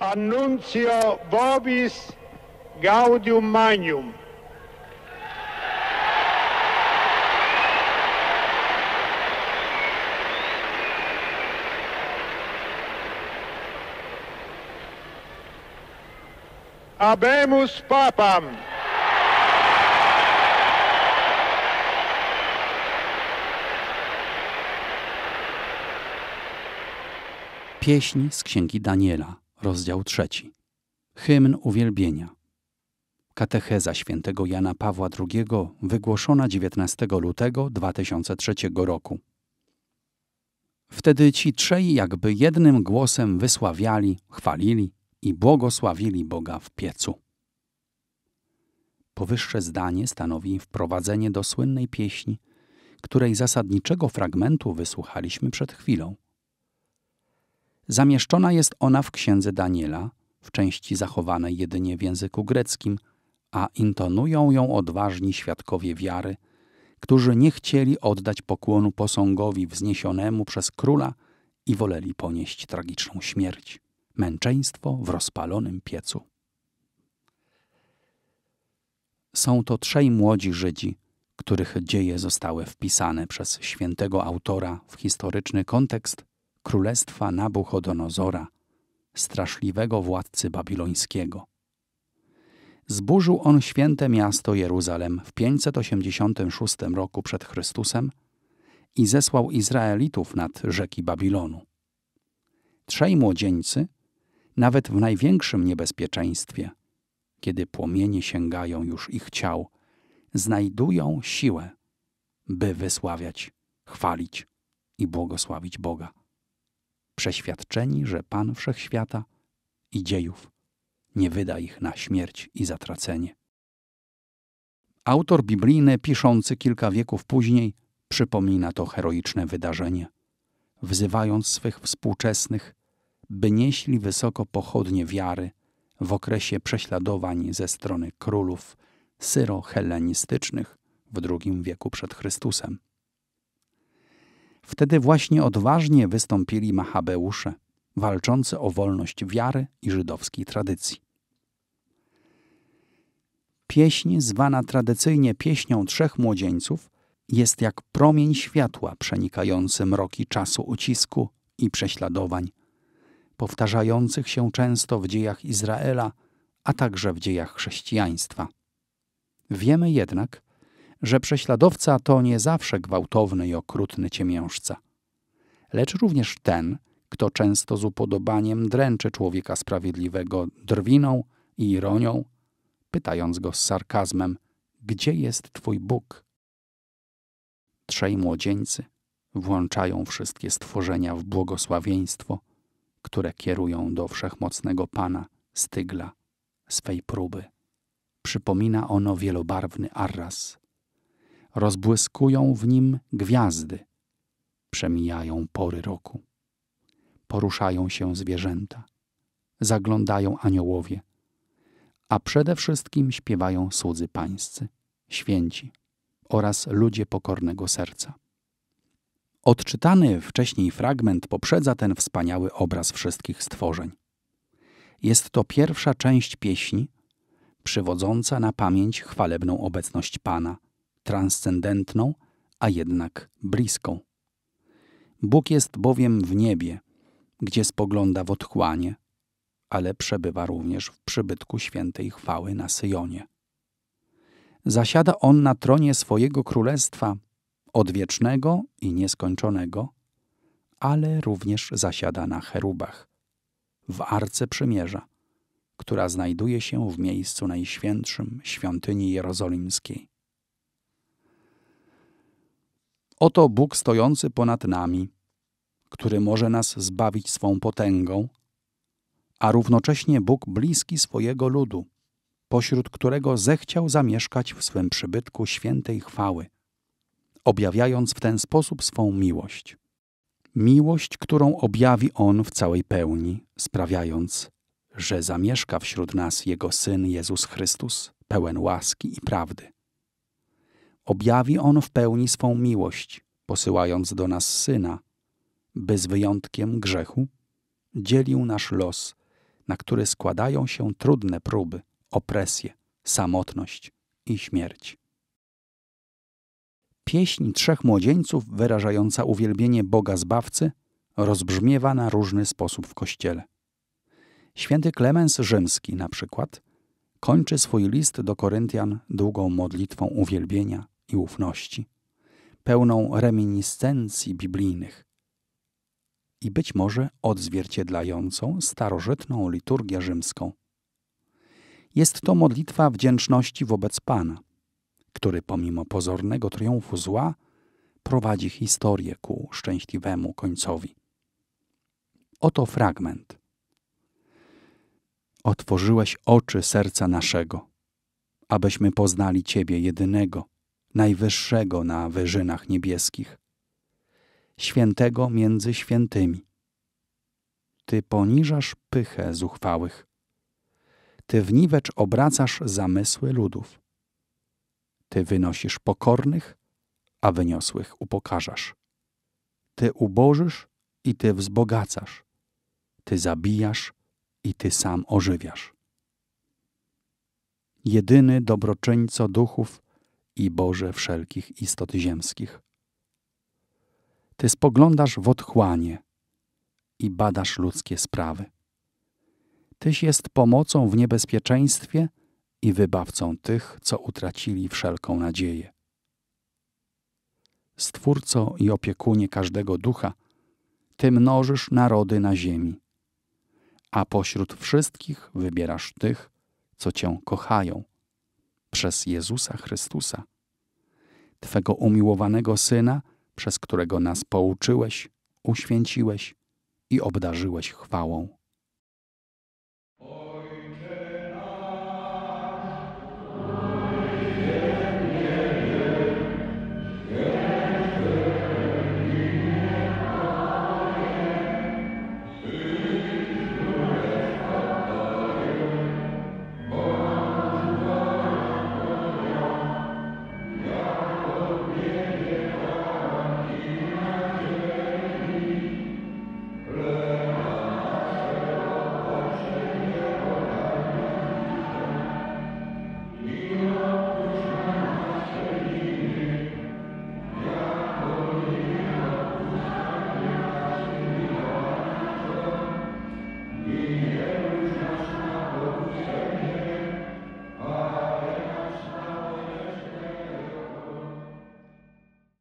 Annuncio vobis gaudium magnum. Abemus Papam. Pieśń z księgi Daniela rozdział trzeci. Hymn uwielbienia. Katecheza świętego Jana Pawła II wygłoszona 19 lutego 2003 roku. Wtedy ci trzej jakby jednym głosem wysławiali, chwalili i błogosławili Boga w piecu. Powyższe zdanie stanowi wprowadzenie do słynnej pieśni, której zasadniczego fragmentu wysłuchaliśmy przed chwilą. Zamieszczona jest ona w księdze Daniela, w części zachowanej jedynie w języku greckim, a intonują ją odważni świadkowie wiary, którzy nie chcieli oddać pokłonu posągowi wzniesionemu przez króla i woleli ponieść tragiczną śmierć, męczeństwo w rozpalonym piecu. Są to trzej młodzi Żydzi, których dzieje zostały wpisane przez świętego autora w historyczny kontekst królestwa Nabuchodonozora, straszliwego władcy babilońskiego. Zburzył on święte miasto Jeruzalem w 586 roku przed Chrystusem i zesłał Izraelitów nad rzeki Babilonu. Trzej młodzieńcy, nawet w największym niebezpieczeństwie, kiedy płomienie sięgają już ich ciał, znajdują siłę, by wysławiać, chwalić i błogosławić Boga przeświadczeni, że Pan Wszechświata i dziejów nie wyda ich na śmierć i zatracenie. Autor biblijny, piszący kilka wieków później, przypomina to heroiczne wydarzenie, wzywając swych współczesnych, by nieśli wysoko pochodnie wiary w okresie prześladowań ze strony królów Syro-Hellenistycznych w II wieku przed Chrystusem. Wtedy właśnie odważnie wystąpili Machabeusze, walczący o wolność wiary i żydowskiej tradycji. Pieśń, zwana tradycyjnie pieśnią trzech młodzieńców, jest jak promień światła przenikający mroki czasu ucisku i prześladowań, powtarzających się często w dziejach Izraela, a także w dziejach chrześcijaństwa. Wiemy jednak, że prześladowca to nie zawsze gwałtowny i okrutny ciemiężca, lecz również ten, kto często z upodobaniem dręczy człowieka sprawiedliwego drwiną i ironią, pytając go z sarkazmem, gdzie jest Twój Bóg? Trzej młodzieńcy włączają wszystkie stworzenia w błogosławieństwo, które kierują do wszechmocnego Pana Stygla swej próby. Przypomina ono wielobarwny arras rozbłyskują w nim gwiazdy, przemijają pory roku. Poruszają się zwierzęta, zaglądają aniołowie, a przede wszystkim śpiewają słudzy pańscy, święci oraz ludzie pokornego serca. Odczytany wcześniej fragment poprzedza ten wspaniały obraz wszystkich stworzeń. Jest to pierwsza część pieśni, przywodząca na pamięć chwalebną obecność Pana, transcendentną, a jednak bliską. Bóg jest bowiem w niebie, gdzie spogląda w otchłanie, ale przebywa również w przybytku świętej chwały na Syjonie. Zasiada on na tronie swojego królestwa, odwiecznego i nieskończonego, ale również zasiada na cherubach, w arce przymierza, która znajduje się w miejscu najświętszym świątyni jerozolimskiej. Oto Bóg stojący ponad nami, który może nas zbawić swą potęgą, a równocześnie Bóg bliski swojego ludu, pośród którego zechciał zamieszkać w swym przybytku świętej chwały, objawiając w ten sposób swą miłość. Miłość, którą objawi On w całej pełni, sprawiając, że zamieszka wśród nas Jego Syn Jezus Chrystus, pełen łaski i prawdy objawi On w pełni swą miłość, posyłając do nas Syna. Bez wyjątkiem grzechu dzielił nasz los, na który składają się trudne próby, opresje, samotność i śmierć. Pieśń trzech młodzieńców wyrażająca uwielbienie Boga Zbawcy rozbrzmiewa na różny sposób w Kościele. Święty Klemens Rzymski na przykład kończy swój list do Koryntian długą modlitwą uwielbienia i ufności, pełną reminiscencji biblijnych i być może odzwierciedlającą starożytną liturgię rzymską. Jest to modlitwa wdzięczności wobec Pana, który pomimo pozornego triumfu zła prowadzi historię ku szczęśliwemu końcowi. Oto fragment. Otworzyłeś oczy serca naszego, abyśmy poznali Ciebie jedynego, Najwyższego na wyżynach niebieskich, świętego między świętymi. Ty poniżasz pychę zuchwałych. Ty w niwecz obracasz zamysły ludów. Ty wynosisz pokornych, a wyniosłych upokarzasz. Ty ubożysz i ty wzbogacasz. Ty zabijasz i ty sam ożywiasz. Jedyny dobroczyńco duchów, i Boże wszelkich istot ziemskich. Ty spoglądasz w otchłanie i badasz ludzkie sprawy. Tyś jest pomocą w niebezpieczeństwie i wybawcą tych, co utracili wszelką nadzieję. Stwórco i opiekunie każdego ducha, Ty mnożysz narody na ziemi, a pośród wszystkich wybierasz tych, co Cię kochają przez Jezusa Chrystusa, Twego umiłowanego Syna, przez którego nas pouczyłeś, uświęciłeś i obdarzyłeś chwałą.